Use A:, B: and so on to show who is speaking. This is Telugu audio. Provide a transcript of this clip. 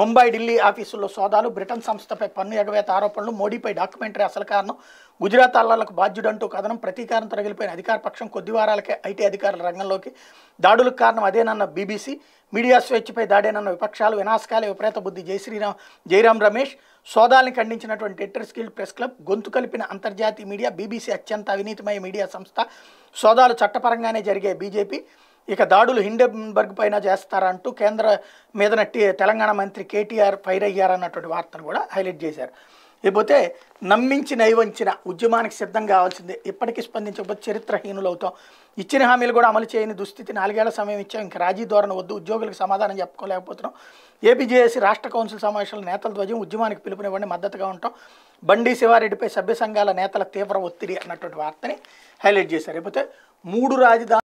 A: ముంబై ఢిల్లీ ఆఫీసుల్లో సోదాలు బ్రిటన్ సంస్థపై పన్ను ఎగవేత ఆరోపణలు మోడీపై డాక్యుమెంటరీ అసలు కారణం గుజరాత్ అల్లర్లకు బాధ్యుడంటూ కథనం ప్రతీకారం తరగిలిపోయిన అధికార పక్షం కొద్ది వారాలకే ఐటీ అధికారుల రంగంలోకి దాడులకు కారణం అదేనన్న బీబీసీ మీడియా స్వేచ్ఛపై దాడేనన్న విపక్షాలు వినాశకాలే విపరీత బుద్ధి జయశ్రీరామ్ జయరాం రమేష్ సోదాల్ని ఖండించినటువంటి టెట్టర్స్ గిల్డ్ ప్రెస్ క్లబ్ గొంతు కలిపిన అంతర్జాతీయ మీడియా బీబీసీ అత్యంత అవినీతిమయ మీడియా సంస్థ సోదాలు చట్టపరంగానే జరిగే బీజేపీ ఇక దాడులు హిండెన్బర్గ్ పైన చేస్తారంటూ కేంద్ర మీదన తెలంగాణ మంత్రి కేటీఆర్ ఫైర్ అయ్యారన్నటువంటి వార్తను కూడా హైలైట్ చేశారు లేకపోతే నమ్మించి నైవంచిన ఉద్యమానికి సిద్ధం కావాల్సిందే ఇప్పటికీ స్పందించకపోతే చరిత్రహీనులు అవుతాం ఇచ్చిన హామీలు కూడా అమలు చేయని దుస్థితి నాలుగేళ్ల సమయం ఇచ్చాం ఇంకా రాజీ ధోరణ వద్దు ఉద్యోగులకు సమాధానం చెప్పుకోలేకపోతున్నాం ఏపీజేఏసీ రాష్ట్ర కౌన్సిల్ సమావేశాల నేతల ధ్వజం ఉద్యమానికి పిలుపునివ్వండి మద్దతుగా ఉంటాం బండి శివారెడ్డిపై సభ్య సంఘాల నేతల తీవ్ర ఒత్తిడి అన్నటువంటి వార్తని హైలైట్ చేశారు లేకపోతే మూడు రాజధాని